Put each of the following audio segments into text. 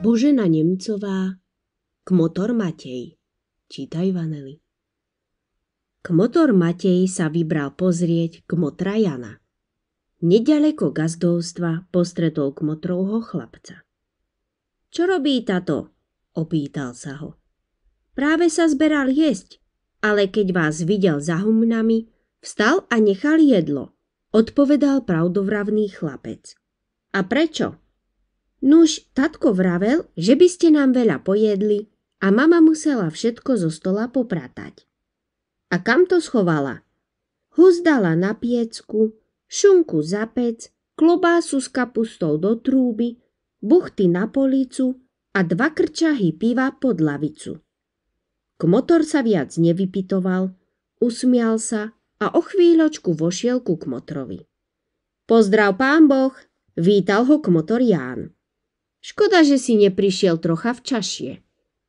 Božena Nemcová motor Matej Čítaj Vanely motor Matej sa vybral pozrieť k motra Jana. Nedaleko gazdovstva postretol k motrovho chlapca. Čo robí tato? Opýtal sa ho. Práve sa zberal jesť, ale keď vás videl za humnami, vstal a nechal jedlo, odpovedal pravdovravný chlapec. A prečo? Nuž, tatko vravel, že by ste nám veľa pojedli a mama musela všetko zo stola popratať. A kam to schovala? Huzdala na piecku, šunku za pec, klobásu s kapustou do trúby, buchty na policu a dva krčahy piva pod lavicu. Kmotor sa viac nevypitoval, usmial sa a o chvíľočku vošiel ku kmotrovi. Pozdrav pán Boh, vítal ho kmotor Ján. Škoda, že si neprišiel trocha včašie.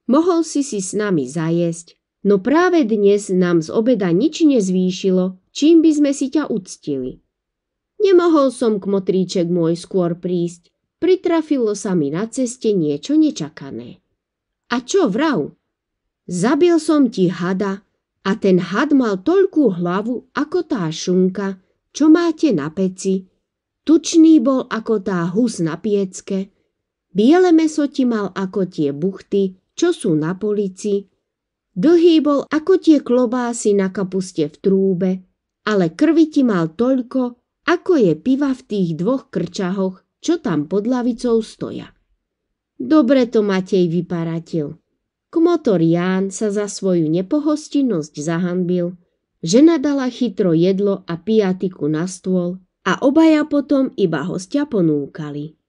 Mohol si si s nami zajesť, no práve dnes nám z obeda nič nezvýšilo, čím by sme si ťa uctili. Nemohol som k motríček môj skôr prísť, pritrafilo sa mi na ceste niečo nečakané. A čo vrav? Zabil som ti hada a ten had mal toľkú hlavu ako tá šunka, čo máte na peci. Tučný bol ako tá hus na piecke, Biele meso ti mal ako tie buchty, čo sú na polici. Dlhý bol ako tie klobásy na kapuste v trúbe, ale krvi ti mal toľko, ako je piva v tých dvoch krčahoch, čo tam pod lavicou stoja. Dobre to Matej vyparatil. Kmotor Ján sa za svoju nepohostinnosť zahanbil, žena dala chytro jedlo a piatiku na stôl a obaja potom iba hostia ponúkali.